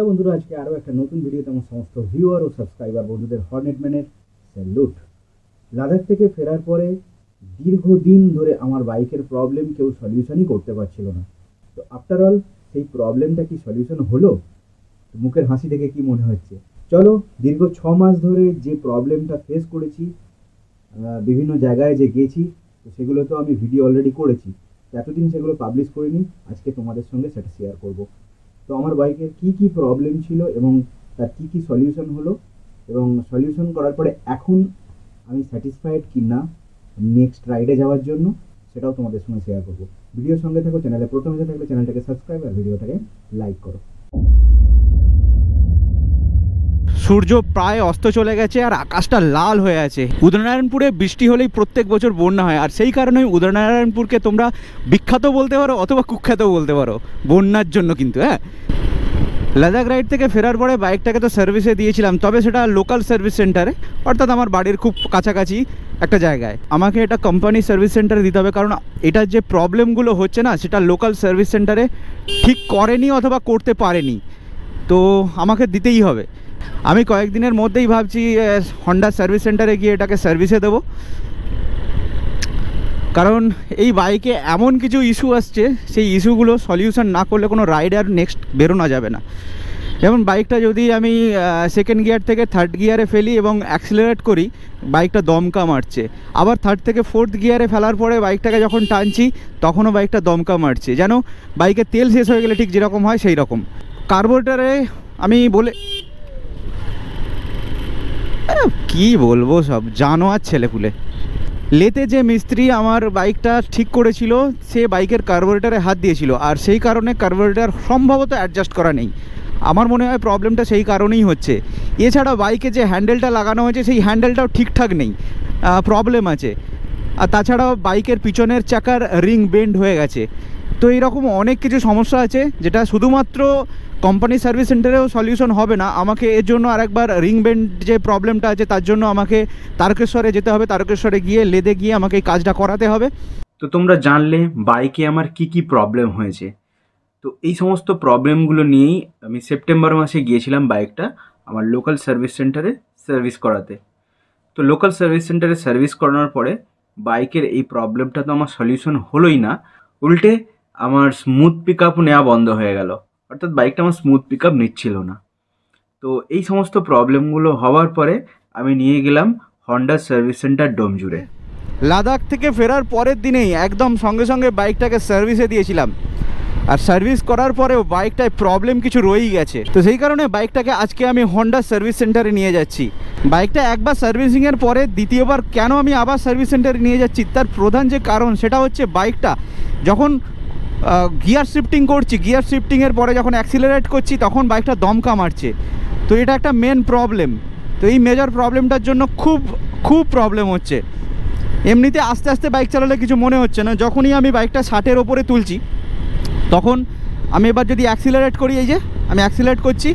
hello বন্ধুরা আজকে আরও একটা নতুন ভিডিও তোমার সমস্ত ভিউয়ার ও সাবস্ক্রাইবার বন্ধুদের ম্যানের স্যালুট লাদাখ থেকে ফেরার পরে দীর্ঘদিন ধরে আমার বাইকের প্রবলেম কেউ সলিউশনই করতে পারছিল না তো আফটার অল সেই প্রবলেমটা কি সলিউশন হলো মুখের হাসি দেখে কি মনে হচ্ছে চলো দীর্ঘ ছ মাস ধরে যে প্রবলেমটা ফেস করেছি বিভিন্ন জায়গায় যে গেছি তো সেগুলো তো আমি ভিডিও অলরেডি করেছি এতদিন সেগুলো পাবলিশ করিনি আজকে তোমাদের সঙ্গে সেটা শেয়ার করবো তো আমার বাইকের কি কি প্রবলেম ছিল এবং তার কি কি সলিউশন হলো এবং সলিউশন করার পরে এখন আমি স্যাটিসফাইড কি না নেক্সট রাইডে যাওয়ার জন্য সেটাও তোমাদের সঙ্গে শেয়ার করবো ভিডিওর সঙ্গে থাকো চ্যানেলে প্রথমে থাকলে চ্যানেলটাকে সাবস্ক্রাইব আর ভিডিওটাকে লাইক করো সূর্য প্রায় অস্ত চলে গেছে আর আকাশটা লাল হয়ে আছে উদয়নারায়ণপুরে বৃষ্টি হলেই প্রত্যেক বছর বন্যা হয় আর সেই কারণে উদয়নারায়ণপুরকে তোমরা বিখ্যাত বলতে পারো অথবা কুখ্যাত বলতে পারো বন্যার জন্য কিন্তু হ্যাঁ লাদাখ রাইড থেকে ফেরার পরে বাইকটাকে তো সার্ভিসে দিয়েছিলাম তবে সেটা লোকাল সার্ভিস সেন্টারে অর্থাৎ আমার বাড়ির খুব কাছাকাছি একটা জায়গায় আমাকে এটা কোম্পানি সার্ভিস সেন্টারে দিতে হবে কারণ এটার যে প্রবলেমগুলো হচ্ছে না সেটা লোকাল সার্ভিস সেন্টারে ঠিক করেনি অথবা করতে পারেনি তো আমাকে দিতেই হবে আমি কয়েকদিনের মধ্যেই ভাবছি হন্ডা সার্ভিস সেন্টারে গিয়ে এটাকে সার্ভিসে দেবো কারণ এই বাইকে এমন কিছু ইস্যু আসছে সেই ইস্যুগুলো সলিউশন না করলে কোনো রাইডার নেক্সট বেরোনো যাবে না যেমন বাইকটা যদি আমি সেকেন্ড গিয়ার থেকে থার্ড গিয়ারে ফেলি এবং অ্যাক্সিলারেট করি বাইকটা দমকা মারছে আবার থার্ড থেকে ফোর্থ গিয়ারে ফেলার পরে বাইকটাকে যখন টানছি তখনও বাইকটা দমকা মারছে যেন বাইকের তেল শেষ হয়ে গেলে ঠিক যেরকম হয় সেই রকম কার্বোরেটারে আমি বলে কি বলবো সব জানো আর ছেলেপুলে লেতে যে মিস্ত্রি আমার বাইকটা ঠিক করেছিল সে বাইকের কার্বোরেটারে হাত দিয়েছিল আর সেই কারণে কার্বোরেটার সম্ভবত অ্যাডজাস্ট করা নেই আমার মনে হয় প্রবলেমটা সেই কারণেই হচ্ছে এছাড়া বাইকে যে হ্যান্ডেলটা লাগানো হয়েছে সেই হ্যান্ডেলটাও ঠিকঠাক নেই প্রবলেম আছে আর তাছাড়াও বাইকের পিছনের চাকার রিং বেন্ড হয়ে গেছে তো এইরকম অনেক কিছু সমস্যা আছে যেটা শুধুমাত্র কোম্পানি সার্ভিস সেন্টারেও সলিউশন হবে না আমাকে এর জন্য আরেকবার রিং বেন্ড যে প্রবলেমটা আছে তার জন্য আমাকে তারকেশ্বরে যেতে হবে তারকেশ্বরে গিয়ে লেদে গিয়ে আমাকে এই কাজটা করাতে হবে তো তোমরা জানলে বাইকে আমার কি কি প্রবলেম হয়েছে তো এই সমস্ত প্রবলেমগুলো নিয়েই আমি সেপ্টেম্বর মাসে গিয়েছিলাম বাইকটা আমার লোকাল সার্ভিস সেন্টারে সার্ভিস করাতে তো লোকাল সার্ভিস সেন্টারে সার্ভিস করানোর পরে বাইকের এই প্রবলেমটা তো আমার সলিউশন হলোই না উল্টে আমার স্মুথ পিক আপ নেওয়া বন্ধ হয়ে গেল অর্থাৎ বাইকটা আমার স্মুথ পিক আপ নিচ্ছিল না তো এই সমস্ত প্রবলেমগুলো হওয়ার পরে আমি নিয়ে গেলাম হন্ডা সার্ভিস সেন্টার ডোমজুড়ে লাদাখ থেকে ফেরার পরের দিনেই একদম সঙ্গে সঙ্গে বাইকটাকে সার্ভিসে দিয়েছিলাম আর সার্ভিস করার পরেও বাইকটায় প্রবলেম কিছু রয়েই গেছে তো সেই কারণে বাইকটাকে আজকে আমি হন্ডা সার্ভিস সেন্টারে নিয়ে যাচ্ছি বাইকটা একবার সার্ভিসিংয়ের পরে দ্বিতীয়বার কেন আমি আবার সার্ভিস সেন্টারে নিয়ে যাচ্ছি তার প্রধান যে কারণ সেটা হচ্ছে বাইকটা যখন গিয়ার শিফটিং করছি গিয়ার শিফটিংয়ের পরে যখন অ্যাক্সিলারেট করছি তখন বাইকটা দমকা মারছে তো এটা একটা মেন প্রবলেম তো এই মেজর প্রবলেমটার জন্য খুব খুব প্রবলেম হচ্ছে এমনিতে আস্তে আস্তে বাইক চালালে কিছু মনে হচ্ছে না যখনই আমি বাইকটা ষাটের ওপরে তুলছি তখন আমি এবার যদি অ্যাক্সিলারেট করি এই যে আমি অ্যাক্সিলারেট করছি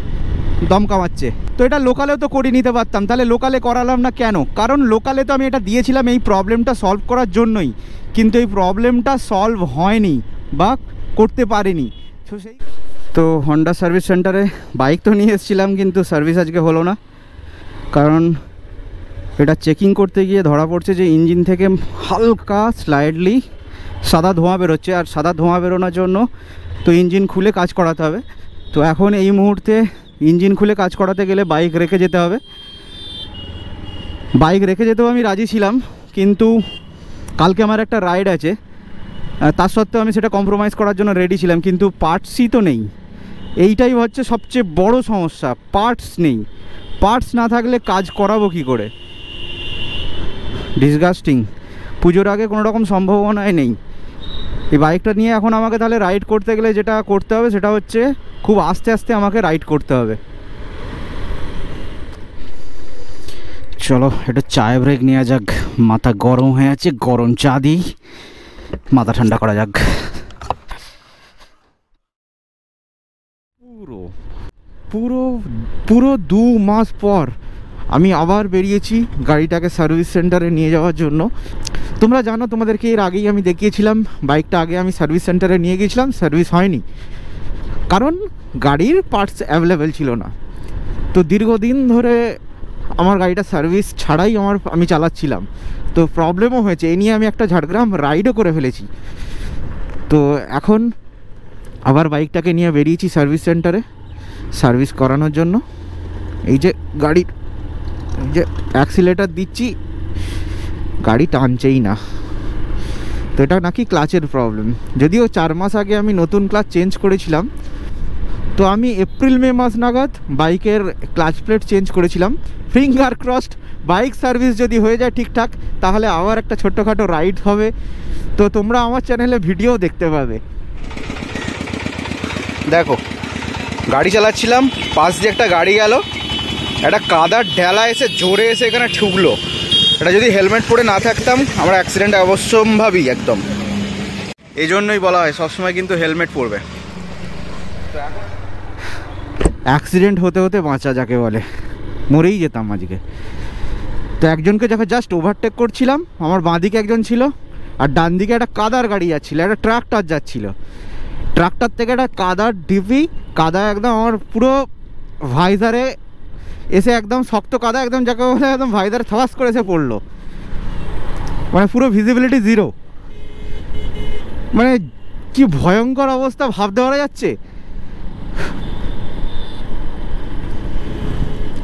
দম কামাচ্ছে তো এটা লোকালেও তো করিয়ে নিতে পারতাম তাহলে লোকালে করালাম না কেন কারণ লোকালে তো আমি এটা দিয়েছিলাম এই প্রবলেমটা সলভ করার জন্যই কিন্তু এই প্রবলেমটা সলভ হয়নি বা করতে পারেনি তো সেই তো হন্ডা সার্ভিস সেন্টারে বাইক তো নিয়ে এসেছিলাম কিন্তু সার্ভিস আজকে হলো না কারণ এটা চেকিং করতে গিয়ে ধরা পড়ছে যে ইঞ্জিন থেকে হালকা স্লাইডলি সাদা ধোঁয়া বেরোচ্ছে আর সাদা ধোঁয়া বেরোনোর জন্য তো ইঞ্জিন খুলে কাজ করাতে হবে তো এখন এই মুহূর্তে ইঞ্জিন খুলে কাজ করাতে গেলে বাইক রেখে যেতে হবে বাইক রেখে যেতেও আমি রাজি ছিলাম কিন্তু কালকে আমার একটা রাইড আছে তার সত্ত্বেও আমি সেটা কম্প্রোমাইজ করার জন্য রেডি ছিলাম কিন্তু পার্টসই তো নেই এইটাই হচ্ছে সবচেয়ে বড় সমস্যা পার্টস নেই পার্টস না থাকলে কাজ করাবো কি করে ডিসগাস্টিং পুজোর আগে কোনো রকম সম্ভাবনাই নেই এই বাইকটা নিয়ে এখন আমাকে তাহলে রাইড করতে গেলে যেটা করতে হবে সেটা হচ্ছে খুব আস্তে আস্তে আমাকে রাইড করতে হবে চলো এটা চায় ব্রেক নেওয়া যাক মাথা গরম হয়ে আছে গরম চা দিই মাথা ঠান্ডা করা যাক পুরো পুরো পুরো দু মাস পর আমি আবার বেরিয়েছি গাড়িটাকে সার্ভিস সেন্টারে নিয়ে যাওয়ার জন্য তোমরা জানো তোমাদেরকে এর আগেই আমি দেখিয়েছিলাম বাইকটা আগে আমি সার্ভিস সেন্টারে নিয়ে গিয়েছিলাম সার্ভিস হয়নি কারণ গাড়ির পার্টস অ্যাভেলেবেল ছিল না তো দীর্ঘদিন ধরে আমার গাড়িটা সার্ভিস ছাড়াই আমার আমি চালাচ্ছিলাম তো প্রবলেমও হয়েছে এ নিয়ে আমি একটা ঝাড়গ্রাম রাইডও করে ফেলেছি তো এখন আবার বাইকটাকে নিয়ে বেরিয়েছি সার্ভিস সেন্টারে সার্ভিস করানোর জন্য এই যে গাড়ির এই যে অ্যাক্সিলেটার দিচ্ছি গাড়ি টানছেই না তো এটা নাকি ক্লাচের প্রবলেম যদিও চার মাস আগে আমি নতুন ক্লাচ চেঞ্জ করেছিলাম তো আমি এপ্রিল মে মাস নাগাদ বাইকের ক্লাচ প্লেট চেঞ্জ করেছিলাম ফিঙ্গার ক্রসড বাইক সার্ভিস যদি হয়ে যায় ঠিকঠাক তাহলে আবার একটা ছোট্টখাটো রাইড হবে তো তোমরা আমার চ্যানেলে ভিডিও দেখতে পাবে দেখো গাড়ি চালাচ্ছিলাম পাশ দিয়ে একটা গাড়ি গেল একটা কাদার ঢেলা এসে জোরে এসে এখানে ঠুকলো এটা যদি হেলমেট পরে না থাকতাম আমরা অ্যাক্সিডেন্ট অবশ্যম্ভাবী একদম এই জন্যই বলা হয় সবসময় কিন্তু হেলমেট পরবে অ্যাক্সিডেন্ট হতে হতে বাঁচা যাকে বলে মরেই যেতাম আজকে তো একজনকে যখন জাস্ট ওভারটেক করছিলাম আমার বাঁদিকে একজন ছিল আর ডান দিকে একটা কাদার গাড়ি যাচ্ছিলো একটা ট্রাক্টর যাচ্ছিলো ট্রাক্টর থেকে একটা কাদার ডিপি কাদা একদম আমার পুরো ভাইজারে এসে একদম শক্ত কাদা একদম যাকে বলে একদম ভাইজারে থাস করে এসে পড়লো মানে পুরো ভিজিবিলিটি জিরো মানে কি ভয়ঙ্কর অবস্থা ভাবতে পারা যাচ্ছে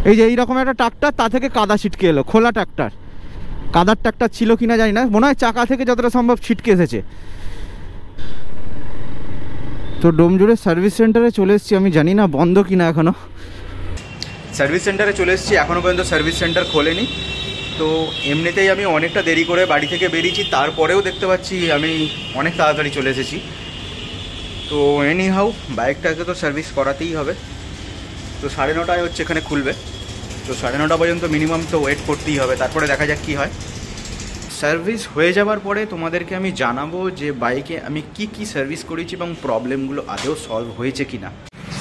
এই যে এইরকম একটা ট্রাক্টর তা থেকে কাদা ছিটকে এলো খোলা ট্রাক্টর কাদার ট্রাক্টর ছিল কিনা জানি না মনে হয় চাকা থেকে যতটা সম্ভব ছিটকে এসেছে তো ডোমজুড়ে সার্ভিস সেন্টারে চলে এসেছি আমি জানি না বন্ধ কিনা এখনও সার্ভিস সেন্টারে চলে এসেছি এখনও পর্যন্ত সার্ভিস সেন্টার খোলেনি তো এমনিতেই আমি অনেকটা দেরি করে বাড়ি থেকে বেরিয়েছি তারপরেও দেখতে পাচ্ছি আমি অনেক তাড়াতাড়ি চলে এসেছি তো এনি হাউ বাইকটাকে তো সার্ভিস করাতেই হবে তো সাড়ে নটায় হচ্ছে এখানে খুলবে তো সাড়ে নটা পর্যন্ত মিনিমাম তো ওয়েট করতেই হবে তারপরে দেখা যাক কী হয় সার্ভিস হয়ে যাওয়ার পরে তোমাদেরকে আমি জানাবো যে বাইকে আমি কি কি সার্ভিস করেছি এবং প্রবলেমগুলো আদৌ সলভ হয়েছে কি না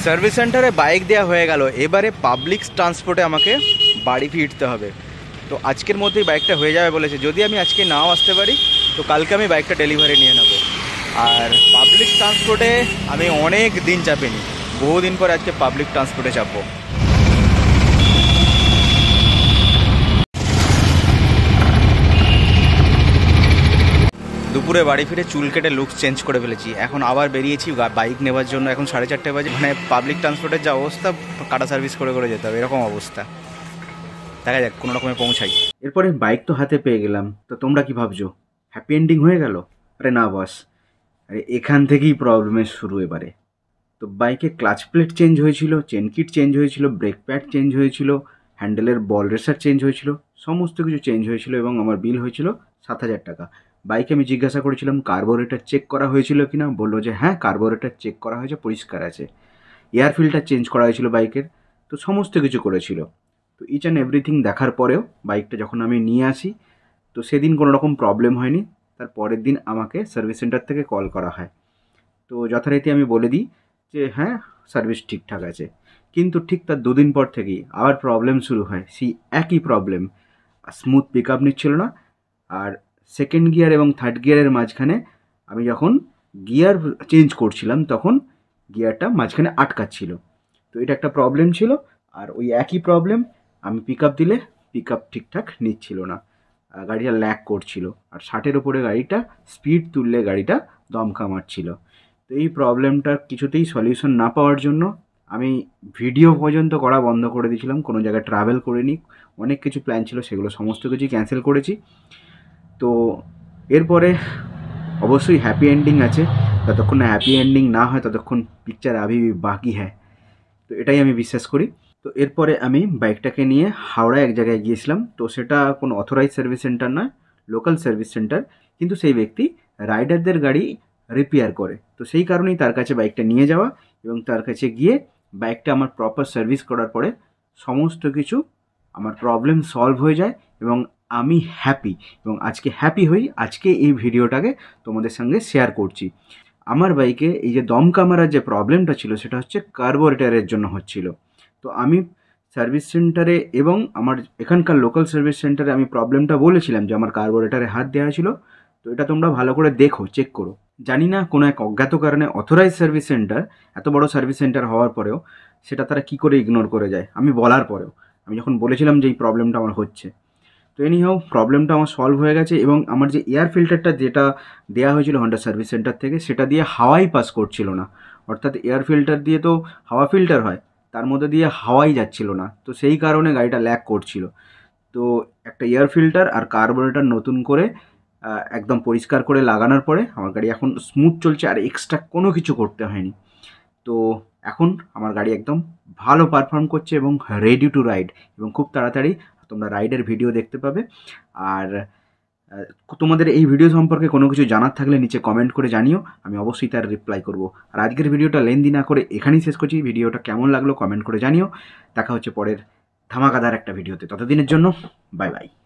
সার্ভিস সেন্টারে বাইক দেওয়া হয়ে গেল এবারে পাবলিক ট্রান্সপোর্টে আমাকে বাড়ি ফিরতে হবে তো আজকের মধ্যেই বাইকটা হয়ে যাবে বলেছে যদি আমি আজকে নাও আসতে পারি তো কালকে আমি বাইকটা ডেলিভারি নিয়ে নেব আর পাবলিক ট্রান্সপোর্টে আমি অনেক দিন চাপিনি বহুদিন পর আজকে পাবলিক ট্রান্সপোর্টে যাব দুপুরে বাড়ি ফিরে চুল কেটে লুক চেঞ্জ করে ফেলেছি এখন আবার বেরিয়েছি বাইক নেবার জন্য এখন সাড়ে চারটে বাজে মানে পাবলিক ট্রান্সপোর্টের যা অবস্থা কাটা সার্ভিস করে করে যেতে হবে এরকম অবস্থা দেখা যাক কোনো রকমে পৌঁছাই এরপরে বাইক তো হাতে পেয়ে গেলাম তো তোমরা কি ভাবছো হ্যাপি এন্ডিং হয়ে গেল আরে না বস আরে এখান থেকেই প্রবলেমের শুরু এবারে তো বাইকে ক্লাচ প্লেট চেঞ্জ হয়েছিল চেন কিট চেঞ্জ হয়েছিল ব্রেক প্যাড চেঞ্জ হয়েছিল হ্যান্ডেলের বল রেসার চেঞ্জ হয়েছিল সমস্ত কিছু চেঞ্জ হয়েছিল এবং আমার বিল হয়েছিল সাত হাজার টাকা বাইকে আমি জিজ্ঞাসা করেছিলাম কার্বোরেটার চেক করা হয়েছিল কি না বললো যে হ্যাঁ কার্বোরেটার চেক করা হয়েছে পরিষ্কার আছে এয়ার ফিল্টার চেঞ্জ করা হয়েছিল বাইকের তো সমস্ত কিছু করেছিল তো ইচ অ্যান্ড এভরিথিং দেখার পরেও বাইকটা যখন আমি নিয়ে আসি তো সেদিন কোনো রকম প্রবলেম হয়নি তার পরের দিন আমাকে সার্ভিস সেন্টার থেকে কল করা হয় তো যথারীতি আমি বলে দিই যে হ্যাঁ সার্ভিস ঠিকঠাক আছে কিন্তু ঠিক তার দুদিন পর থেকেই আবার প্রবলেম শুরু হয় সেই একই প্রবলেম স্মুথ পিক আপ নিচ্ছিল না আর সেকেন্ড গিয়ার এবং থার্ড গিয়ারের মাঝখানে আমি যখন গিয়ার চেঞ্জ করছিলাম তখন গিয়ারটা মাঝখানে আটকাচ্ছিল তো এটা একটা প্রবলেম ছিল আর ওই একই প্রবলেম আমি পিক আপ দিলে পিক আপ ঠিকঠাক নিচ্ছিল না গাড়িটা ল্যাক করছিল আর ষাটের ওপরে গাড়িটা স্পিড তুললে গাড়িটা দমকা মারছিল তো এই প্রবলেমটার কিছুতেই সলিউশন না পাওয়ার জন্য আমি ভিডিও পর্যন্ত করা বন্ধ করে দিয়েছিলাম কোনো জায়গায় ট্রাভেল করিনি অনেক কিছু প্ল্যান ছিল সেগুলো সমস্ত কিছুই ক্যান্সেল করেছি তো এরপরে অবশ্যই হ্যাপি এন্ডিং আছে যতক্ষণ না হ্যাপি এন্ডিং না হয় ততক্ষণ পিকচার আবি বাকি হ্যাঁ তো এটাই আমি বিশ্বাস করি তো এরপরে আমি বাইকটাকে নিয়ে হাওড়ায় এক জায়গায় গিয়েছিলাম তো সেটা কোনো অথরাইজ সার্ভিস সেন্টার নয় লোকাল সার্ভিস সেন্টার কিন্তু সেই ব্যক্তি রাইডারদের গাড়ি রিপেয়ার করে তো সেই কারণেই তার কাছে বাইকটা নিয়ে যাওয়া এবং তার কাছে গিয়ে বাইকটা আমার প্রপার সার্ভিস করার পরে সমস্ত কিছু আমার প্রবলেম সলভ হয়ে যায় এবং আমি হ্যাপি এবং আজকে হ্যাপি হই আজকে এই ভিডিওটাকে তোমাদের সঙ্গে শেয়ার করছি আমার বাইকে এই যে দম মারার যে প্রবলেমটা ছিল সেটা হচ্ছে কার্বোরেটারের জন্য হচ্ছিল তো আমি সার্ভিস সেন্টারে এবং আমার এখানকার লোকাল সার্ভিস সেন্টারে আমি প্রবলেমটা বলেছিলাম যে আমার কার্বোরেটারে হাত দেওয়া ছিল তো এটা তোমরা ভালো করে দেখো চেক করো জানি না কোনো এক অজ্ঞাত কারণে অথরাইজ সার্ভিস সেন্টার এত বড় সার্ভিস সেন্টার হওয়ার পরেও সেটা তারা কি করে ইগনোর করে যায় আমি বলার পরেও আমি যখন বলেছিলাম যে এই প্রবলেমটা আমার হচ্ছে তো এনি হোক প্রবলেমটা আমার সলভ হয়ে গেছে এবং আমার যে এয়ার ফিল্টারটা যেটা দেওয়া হয়েছিল হন্ডা সার্ভিস সেন্টার থেকে সেটা দিয়ে হাওয়াই পাস করছিল না অর্থাৎ এয়ার ফিল্টার দিয়ে তো হাওয়া ফিল্টার হয় তার মধ্যে দিয়ে হাওয়াই যাচ্ছিল না তো সেই কারণে গাড়িটা ল্যাক করছিল তো একটা এয়ার ফিল্টার আর কার্বোরেটার নতুন করে একদম পরিষ্কার করে লাগানোর পরে আমার গাড়ি এখন স্মুথ চলছে আর এক্সট্রা কোনো কিছু করতে হয়নি তো এখন আমার গাড়ি একদম ভালো পারফর্ম করছে এবং রেডি টু রাইড এবং খুব তাড়াতাড়ি তোমরা রাইডের ভিডিও দেখতে পাবে আর তোমাদের এই ভিডিও সম্পর্কে কোনো কিছু জানার থাকলে নিচে কমেন্ট করে জানিও আমি অবশ্যই তার রিপ্লাই করব আর আজকের ভিডিওটা লেনদি না করে এখানেই শেষ করছি ভিডিওটা কেমন লাগলো কমেন্ট করে জানিও দেখা হচ্ছে পরের ধামাকাদার একটা ভিডিওতে ততদিনের জন্য বাই বাই